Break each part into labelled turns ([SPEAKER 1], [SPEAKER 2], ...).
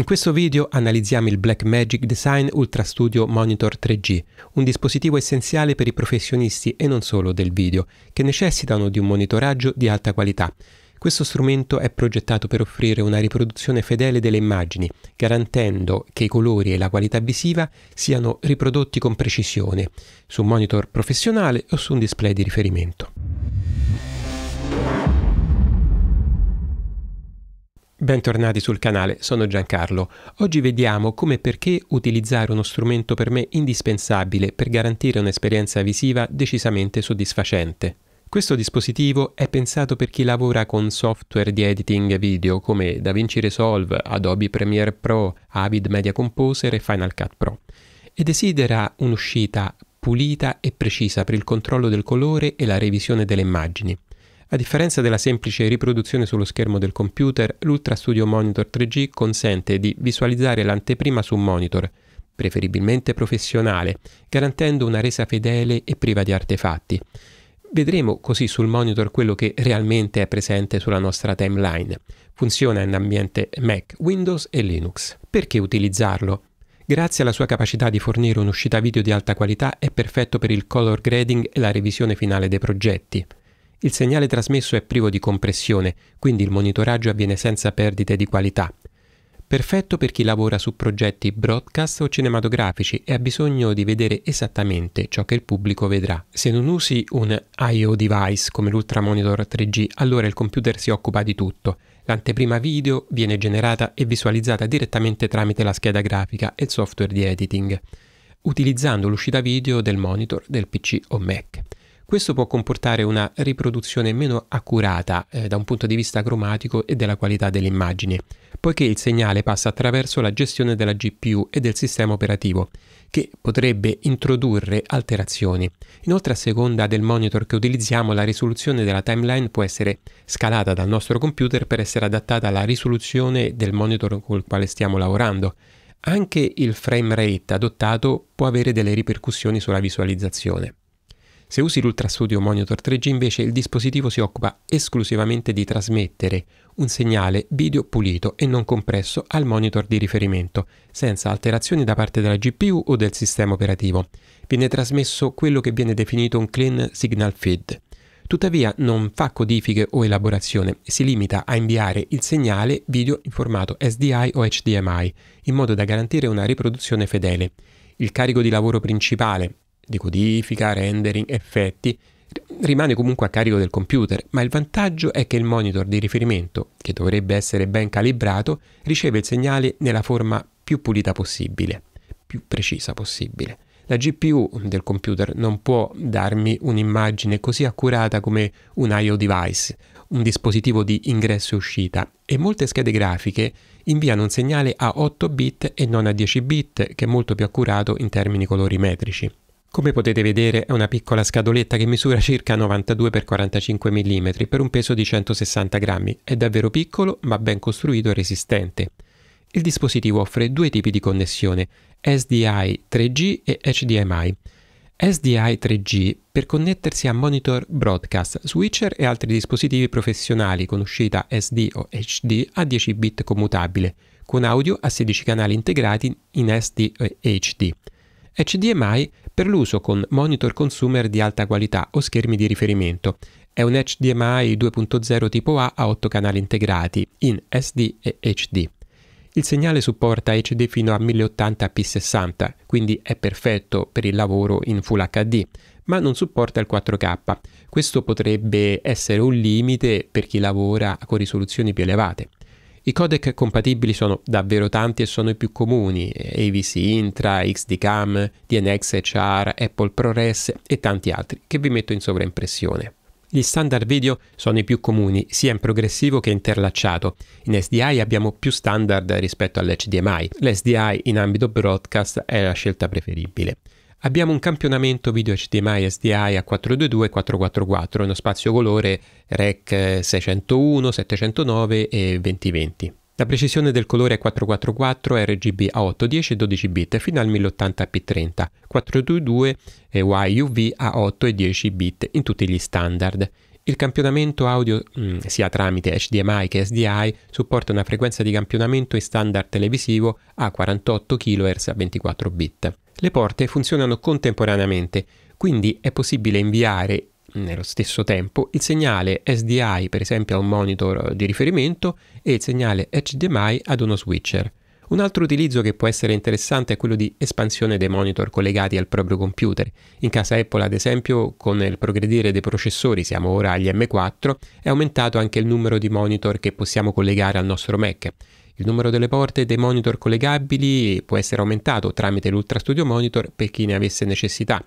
[SPEAKER 1] In questo video analizziamo il Blackmagic Design Ultra Studio Monitor 3G, un dispositivo essenziale per i professionisti e non solo del video, che necessitano di un monitoraggio di alta qualità. Questo strumento è progettato per offrire una riproduzione fedele delle immagini, garantendo che i colori e la qualità visiva siano riprodotti con precisione, su un monitor professionale o su un display di riferimento. Bentornati sul canale, sono Giancarlo. Oggi vediamo come e perché utilizzare uno strumento per me indispensabile per garantire un'esperienza visiva decisamente soddisfacente. Questo dispositivo è pensato per chi lavora con software di editing video come DaVinci Resolve, Adobe Premiere Pro, Avid Media Composer e Final Cut Pro e desidera un'uscita pulita e precisa per il controllo del colore e la revisione delle immagini. A differenza della semplice riproduzione sullo schermo del computer, l'Ultra Studio Monitor 3G consente di visualizzare l'anteprima su un monitor, preferibilmente professionale, garantendo una resa fedele e priva di artefatti. Vedremo così sul monitor quello che realmente è presente sulla nostra timeline. Funziona in ambiente Mac, Windows e Linux. Perché utilizzarlo? Grazie alla sua capacità di fornire un'uscita video di alta qualità è perfetto per il color grading e la revisione finale dei progetti. Il segnale trasmesso è privo di compressione, quindi il monitoraggio avviene senza perdite di qualità. Perfetto per chi lavora su progetti broadcast o cinematografici e ha bisogno di vedere esattamente ciò che il pubblico vedrà. Se non usi un I.O. device come l'Ultra Monitor 3G, allora il computer si occupa di tutto. L'anteprima video viene generata e visualizzata direttamente tramite la scheda grafica e il software di editing, utilizzando l'uscita video del monitor del PC o Mac. Questo può comportare una riproduzione meno accurata eh, da un punto di vista cromatico e della qualità dell'immagine, poiché il segnale passa attraverso la gestione della GPU e del sistema operativo, che potrebbe introdurre alterazioni. Inoltre a seconda del monitor che utilizziamo la risoluzione della timeline può essere scalata dal nostro computer per essere adattata alla risoluzione del monitor col quale stiamo lavorando. Anche il frame rate adottato può avere delle ripercussioni sulla visualizzazione. Se usi l'Ultrastudio Monitor 3G invece il dispositivo si occupa esclusivamente di trasmettere un segnale video pulito e non compresso al monitor di riferimento, senza alterazioni da parte della GPU o del sistema operativo. Viene trasmesso quello che viene definito un clean signal feed. Tuttavia non fa codifiche o elaborazione, si limita a inviare il segnale video in formato SDI o HDMI, in modo da garantire una riproduzione fedele. Il carico di lavoro principale, di codifica, rendering, effetti, rimane comunque a carico del computer, ma il vantaggio è che il monitor di riferimento, che dovrebbe essere ben calibrato, riceve il segnale nella forma più pulita possibile, più precisa possibile. La GPU del computer non può darmi un'immagine così accurata come un IO device, un dispositivo di ingresso e uscita, e molte schede grafiche inviano un segnale a 8 bit e non a 10 bit, che è molto più accurato in termini colorimetrici. Come potete vedere è una piccola scatoletta che misura circa 92 x 45 mm per un peso di 160 grammi, è davvero piccolo ma ben costruito e resistente. Il dispositivo offre due tipi di connessione, SDI 3G e HDMI. SDI 3G per connettersi a monitor broadcast, switcher e altri dispositivi professionali con uscita SD o HD a 10 bit commutabile, con audio a 16 canali integrati in SD e HD. HDMI per l'uso con monitor consumer di alta qualità o schermi di riferimento. È un HDMI 2.0 tipo A a 8 canali integrati, in SD e HD. Il segnale supporta HD fino a 1080p60, quindi è perfetto per il lavoro in Full HD, ma non supporta il 4K. Questo potrebbe essere un limite per chi lavora con risoluzioni più elevate. I codec compatibili sono davvero tanti e sono i più comuni, AVC Intra, XDCAM, HR, Apple ProRes e tanti altri, che vi metto in sovraimpressione. Gli standard video sono i più comuni, sia in progressivo che interlacciato. In SDI abbiamo più standard rispetto all'HDMI. L'SDI in ambito broadcast è la scelta preferibile. Abbiamo un campionamento video HDMI SDI a 422 e 444, uno spazio colore REC 601, 709 e 2020. Eh, La precisione del colore è 444 RGB a 8, 10 e 12 bit fino al 1080p30, 422 e YUV a 8 e 10 bit in tutti gli standard. Il campionamento audio, mm, sia tramite HDMI che SDI, supporta una frequenza di campionamento in standard televisivo a 48 kHz a 24 bit. Le porte funzionano contemporaneamente, quindi è possibile inviare nello stesso tempo il segnale SDI per esempio a un monitor di riferimento e il segnale HDMI ad uno switcher. Un altro utilizzo che può essere interessante è quello di espansione dei monitor collegati al proprio computer. In casa Apple, ad esempio, con il progredire dei processori, siamo ora agli M4, è aumentato anche il numero di monitor che possiamo collegare al nostro Mac. Il numero delle porte e dei monitor collegabili può essere aumentato tramite l'Ultra Studio Monitor per chi ne avesse necessità.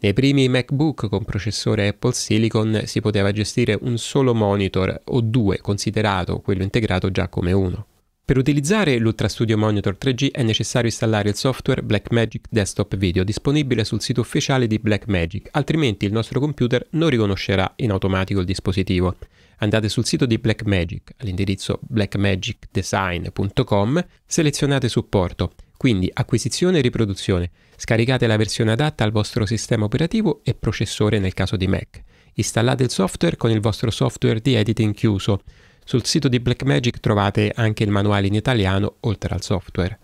[SPEAKER 1] Nei primi MacBook con processore Apple Silicon si poteva gestire un solo monitor o due, considerato quello integrato già come uno. Per utilizzare l'Ultra Studio Monitor 3G è necessario installare il software Blackmagic Desktop Video disponibile sul sito ufficiale di Blackmagic, altrimenti il nostro computer non riconoscerà in automatico il dispositivo. Andate sul sito di Blackmagic all'indirizzo blackmagicdesign.com, selezionate supporto, quindi acquisizione e riproduzione, scaricate la versione adatta al vostro sistema operativo e processore nel caso di Mac. Installate il software con il vostro software di editing chiuso. Sul sito di Blackmagic trovate anche il manuale in italiano oltre al software.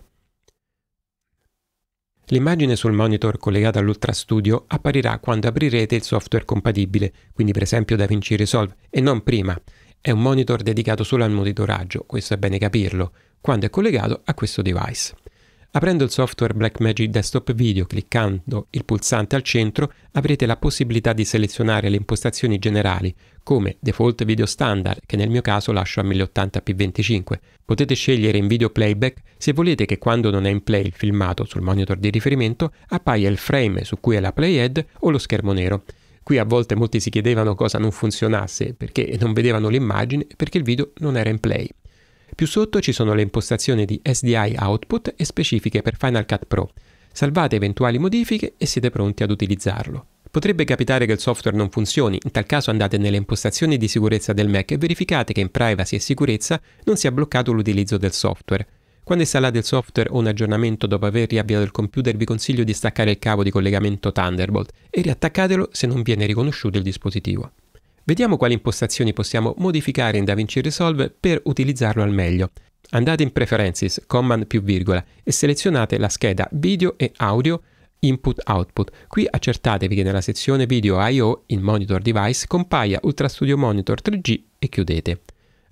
[SPEAKER 1] L'immagine sul monitor collegata all'Ultrastudio apparirà quando aprirete il software compatibile, quindi per esempio DaVinci Resolve, e non prima. È un monitor dedicato solo al monitoraggio, questo è bene capirlo, quando è collegato a questo device. Aprendo il software Blackmagic Desktop Video cliccando il pulsante al centro avrete la possibilità di selezionare le impostazioni generali come default video standard che nel mio caso lascio a 1080p25. Potete scegliere in video playback se volete che quando non è in play il filmato sul monitor di riferimento appaia il frame su cui è la playhead o lo schermo nero. Qui a volte molti si chiedevano cosa non funzionasse perché non vedevano l'immagine perché il video non era in play. Più sotto ci sono le impostazioni di SDI Output e specifiche per Final Cut Pro. Salvate eventuali modifiche e siete pronti ad utilizzarlo. Potrebbe capitare che il software non funzioni, in tal caso andate nelle impostazioni di sicurezza del Mac e verificate che in privacy e sicurezza non sia bloccato l'utilizzo del software. Quando installate il software o un aggiornamento dopo aver riavviato il computer vi consiglio di staccare il cavo di collegamento Thunderbolt e riattaccatelo se non viene riconosciuto il dispositivo. Vediamo quali impostazioni possiamo modificare in DaVinci Resolve per utilizzarlo al meglio. Andate in Preferences, Command più virgola e selezionate la scheda Video e Audio Input-Output. Qui accertatevi che nella sezione Video I.O. in Monitor Device compaia Ultra Studio Monitor 3G e chiudete.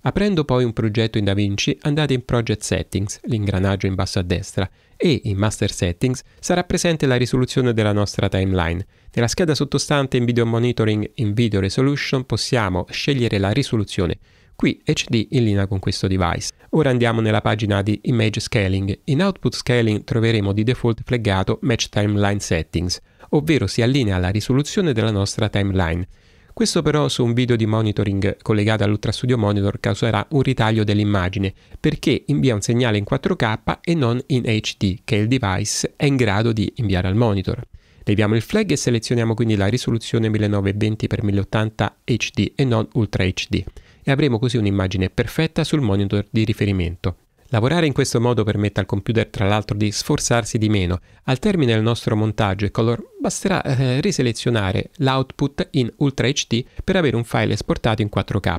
[SPEAKER 1] Aprendo poi un progetto in DaVinci andate in Project Settings, l'ingranaggio in basso a destra, e in Master Settings sarà presente la risoluzione della nostra timeline. Nella scheda sottostante in Video Monitoring in Video Resolution possiamo scegliere la risoluzione, qui HD in linea con questo device. Ora andiamo nella pagina di Image Scaling. In Output Scaling troveremo di default fleggato Match Timeline Settings, ovvero si allinea alla risoluzione della nostra timeline. Questo però su un video di monitoring collegato all'ultrastudio monitor causerà un ritaglio dell'immagine perché invia un segnale in 4K e non in HD che il device è in grado di inviare al monitor. Leviamo il flag e selezioniamo quindi la risoluzione 1920x1080 HD e non Ultra HD e avremo così un'immagine perfetta sul monitor di riferimento. Lavorare in questo modo permette al computer tra l'altro di sforzarsi di meno. Al termine del nostro montaggio e color basterà eh, riselezionare l'output in Ultra HD per avere un file esportato in 4K.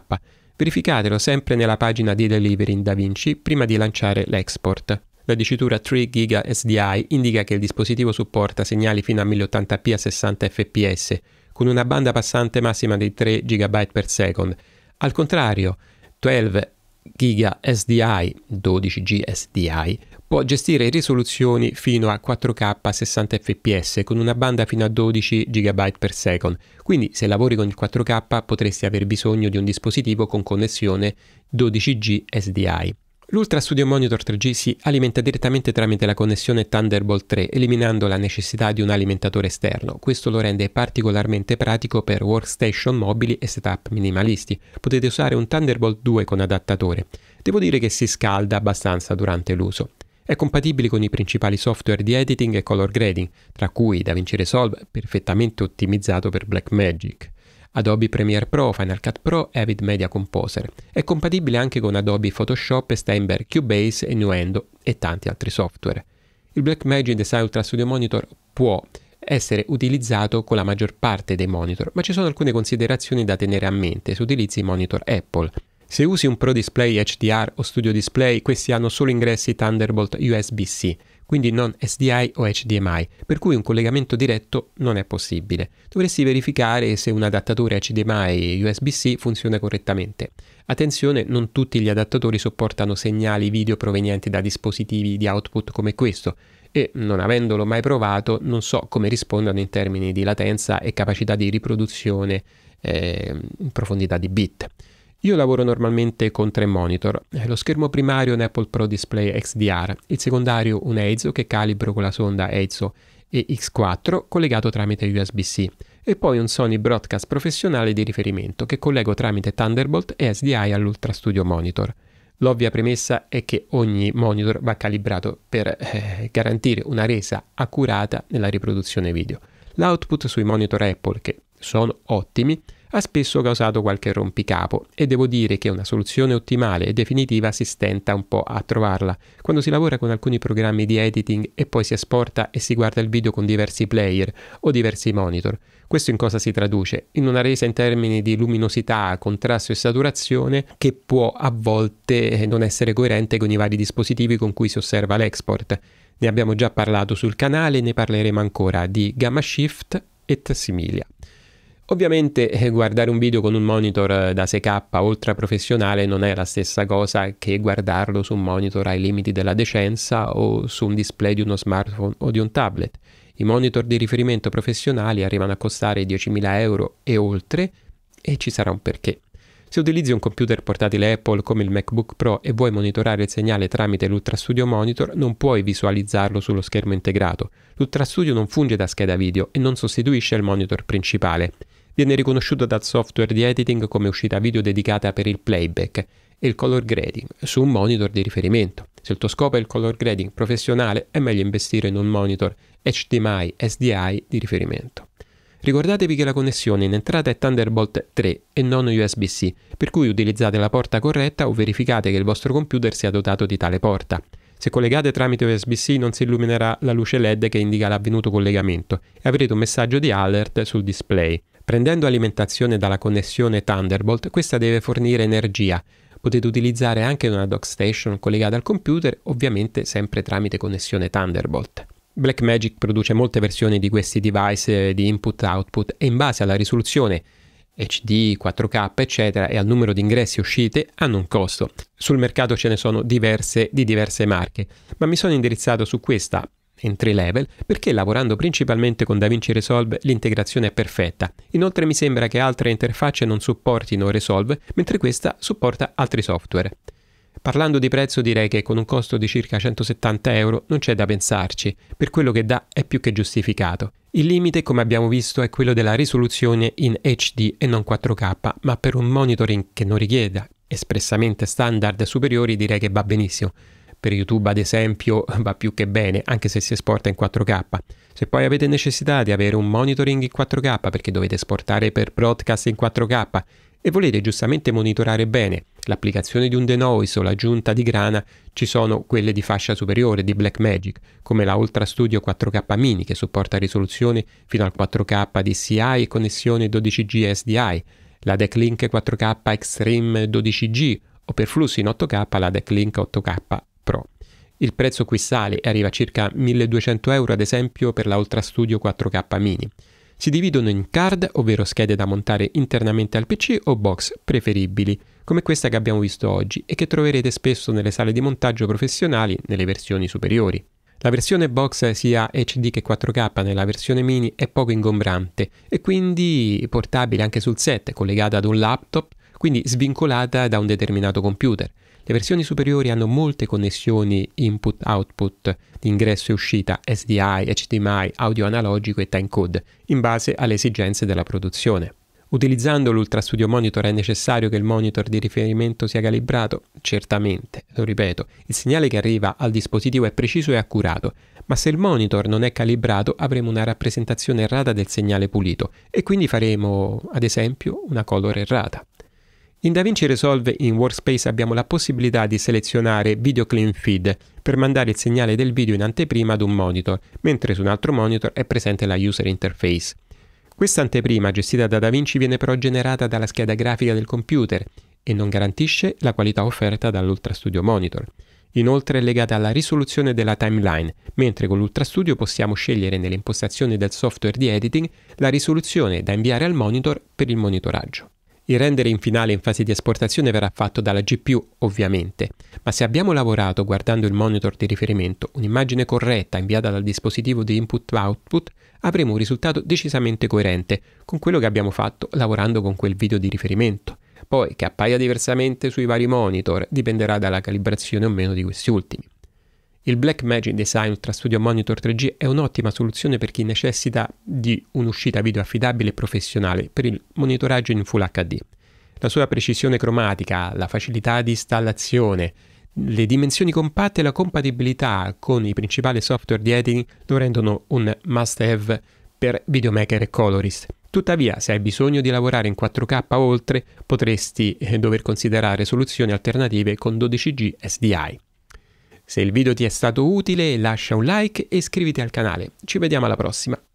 [SPEAKER 1] Verificatelo sempre nella pagina di Delivery in DaVinci prima di lanciare l'export. La dicitura 3 GB SDI indica che il dispositivo supporta segnali fino a 1080p a 60 fps, con una banda passante massima di 3 GB per second. Al contrario, 12 Giga SDI, 12G SDI, può gestire risoluzioni fino a 4K 60 fps con una banda fino a 12 GB per second, quindi se lavori con il 4K potresti aver bisogno di un dispositivo con connessione 12G SDI. L'Ultra Studio Monitor 3G si alimenta direttamente tramite la connessione Thunderbolt 3, eliminando la necessità di un alimentatore esterno. Questo lo rende particolarmente pratico per workstation mobili e setup minimalisti. Potete usare un Thunderbolt 2 con adattatore. Devo dire che si scalda abbastanza durante l'uso. È compatibile con i principali software di editing e color grading, tra cui DaVinci Resolve, perfettamente ottimizzato per Blackmagic. Adobe Premiere Pro, Final Cut Pro e Avid Media Composer. È compatibile anche con Adobe Photoshop, Steinberg, Cubase, e Nuendo e tanti altri software. Il Blackmagic Design Ultra Studio Monitor può essere utilizzato con la maggior parte dei monitor, ma ci sono alcune considerazioni da tenere a mente se utilizzi i monitor Apple. Se usi un Pro Display HDR o Studio Display, questi hanno solo ingressi Thunderbolt USB-C quindi non SDI o HDMI, per cui un collegamento diretto non è possibile. Dovresti verificare se un adattatore HDMI USB-C funziona correttamente. Attenzione, non tutti gli adattatori sopportano segnali video provenienti da dispositivi di output come questo e, non avendolo mai provato, non so come rispondano in termini di latenza e capacità di riproduzione eh, in profondità di bit. Io lavoro normalmente con tre monitor. Eh, lo schermo primario è un Apple Pro Display XDR, il secondario un EIZO che calibro con la sonda EIZO e X4 collegato tramite USB-C e poi un Sony Broadcast professionale di riferimento che collego tramite Thunderbolt e SDI all'Ultra Studio Monitor. L'ovvia premessa è che ogni monitor va calibrato per eh, garantire una resa accurata nella riproduzione video. L'output sui monitor Apple, che sono ottimi, ha spesso causato qualche rompicapo e devo dire che una soluzione ottimale e definitiva si stenta un po' a trovarla. Quando si lavora con alcuni programmi di editing e poi si esporta e si guarda il video con diversi player o diversi monitor, questo in cosa si traduce? In una resa in termini di luminosità, contrasto e saturazione che può a volte eh, non essere coerente con i vari dispositivi con cui si osserva l'export. Ne abbiamo già parlato sul canale e ne parleremo ancora di gamma shift e similia. Ovviamente eh, guardare un video con un monitor eh, da 6K ultra professionale non è la stessa cosa che guardarlo su un monitor ai limiti della decenza o su un display di uno smartphone o di un tablet. I monitor di riferimento professionali arrivano a costare 10.000 euro e oltre e ci sarà un perché. Se utilizzi un computer portatile Apple come il MacBook Pro e vuoi monitorare il segnale tramite l'UltraStudio Monitor, non puoi visualizzarlo sullo schermo integrato. L'Ultra Studio non funge da scheda video e non sostituisce il monitor principale viene riconosciuta dal software di editing come uscita video dedicata per il playback e il color grading su un monitor di riferimento. Se il tuo scopo è il color grading professionale, è meglio investire in un monitor HDMI SDI di riferimento. Ricordatevi che la connessione in entrata è Thunderbolt 3 e non USB-C, per cui utilizzate la porta corretta o verificate che il vostro computer sia dotato di tale porta. Se collegate tramite USB-C non si illuminerà la luce LED che indica l'avvenuto collegamento e avrete un messaggio di alert sul display. Prendendo alimentazione dalla connessione Thunderbolt, questa deve fornire energia. Potete utilizzare anche una dock station collegata al computer, ovviamente sempre tramite connessione Thunderbolt. Blackmagic produce molte versioni di questi device eh, di input-output e in base alla risoluzione HD, 4K, eccetera, e al numero di ingressi e uscite hanno un costo. Sul mercato ce ne sono diverse di diverse marche, ma mi sono indirizzato su questa entry level, perché lavorando principalmente con DaVinci Resolve l'integrazione è perfetta. Inoltre mi sembra che altre interfacce non supportino Resolve, mentre questa supporta altri software. Parlando di prezzo direi che con un costo di circa 170 euro non c'è da pensarci, per quello che dà è più che giustificato. Il limite, come abbiamo visto, è quello della risoluzione in HD e non 4K, ma per un monitoring che non richieda espressamente standard superiori direi che va benissimo. Per YouTube, ad esempio, va più che bene, anche se si esporta in 4K. Se poi avete necessità di avere un monitoring in 4K perché dovete esportare per broadcast in 4K e volete giustamente monitorare bene l'applicazione di un denoise o l'aggiunta di grana, ci sono quelle di fascia superiore di Blackmagic, come la Ultra Studio 4K Mini che supporta risoluzioni fino al 4K DCI e connessione 12G SDI, la Declink 4K Extreme 12G o per flussi in 8K la Declink 8K Pro. Il prezzo qui sale e arriva a circa 1200 euro ad esempio per la Ultra Studio 4K Mini. Si dividono in card, ovvero schede da montare internamente al PC o box preferibili, come questa che abbiamo visto oggi e che troverete spesso nelle sale di montaggio professionali nelle versioni superiori. La versione box sia HD che 4K nella versione mini è poco ingombrante e quindi portabile anche sul set collegata ad un laptop quindi svincolata da un determinato computer. Le versioni superiori hanno molte connessioni input-output di ingresso e uscita, SDI, HDMI, audio analogico e timecode, in base alle esigenze della produzione. Utilizzando l'UltraStudio Monitor è necessario che il monitor di riferimento sia calibrato? Certamente, lo ripeto, il segnale che arriva al dispositivo è preciso e accurato, ma se il monitor non è calibrato avremo una rappresentazione errata del segnale pulito e quindi faremo, ad esempio, una color errata. In DaVinci Resolve in Workspace abbiamo la possibilità di selezionare Video Clean Feed per mandare il segnale del video in anteprima ad un monitor, mentre su un altro monitor è presente la User Interface. Questa anteprima gestita da DaVinci viene però generata dalla scheda grafica del computer e non garantisce la qualità offerta dall'UltraStudio Monitor. Inoltre è legata alla risoluzione della timeline, mentre con l'UltraStudio possiamo scegliere nelle impostazioni del software di editing la risoluzione da inviare al monitor per il monitoraggio. Il rendere in finale in fase di esportazione verrà fatto dalla GPU, ovviamente, ma se abbiamo lavorato guardando il monitor di riferimento un'immagine corretta inviata dal dispositivo di input-output, avremo un risultato decisamente coerente con quello che abbiamo fatto lavorando con quel video di riferimento. Poi, che appaia diversamente sui vari monitor, dipenderà dalla calibrazione o meno di questi ultimi. Il Blackmagic Design Ultra Studio Monitor 3G è un'ottima soluzione per chi necessita di un'uscita video affidabile e professionale per il monitoraggio in Full HD. La sua precisione cromatica, la facilità di installazione, le dimensioni compatte e la compatibilità con i principali software di editing lo rendono un must-have per videomaker e colorist. Tuttavia, se hai bisogno di lavorare in 4K oltre, potresti eh, dover considerare soluzioni alternative con 12G SDI. Se il video ti è stato utile lascia un like e iscriviti al canale. Ci vediamo alla prossima.